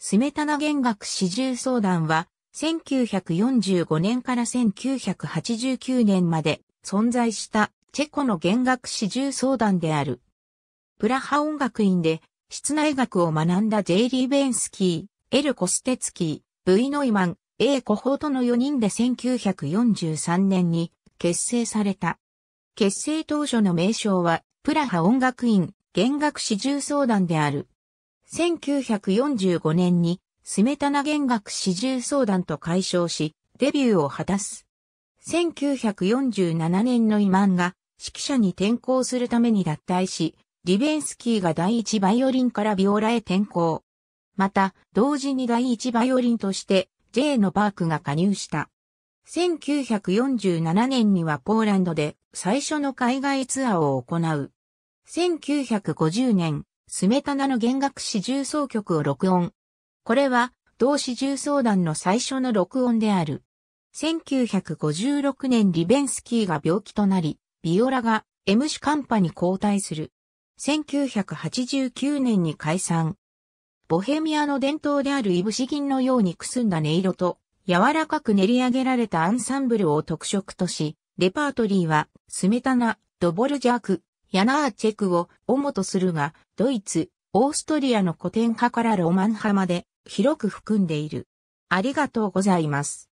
スメタナ弦楽四重奏団は、1945年から1989年まで存在したチェコの弦楽四重奏団である。プラハ音楽院で室内楽を学んだジェイリーベンスキー、エル・コステツキー、ブイ・ノイマン、A コホートの4人で1943年に結成された。結成当初の名称は、プラハ音楽院弦楽四重奏団である。1945年にスメタナ弦楽四重相談と解消し、デビューを果たす。1947年のイマンが指揮者に転向するために脱退し、リベンスキーが第一バイオリンからビオラへ転向。また、同時に第一バイオリンとして J のバークが加入した。1947年にはポーランドで最初の海外ツアーを行う。1950年、スメタナの弦楽四重奏曲を録音。これは、同四重奏団の最初の録音である。1956年リベンスキーが病気となり、ビオラが M シカンパに交代する。1989年に解散。ボヘミアの伝統であるイブシギンのようにくすんだ音色と、柔らかく練り上げられたアンサンブルを特色とし、レパートリーは、スメタナ、ドボルジャーク、ヤナーチェクを主とするが、ドイツ、オーストリアの古典派からロマン派まで広く含んでいる。ありがとうございます。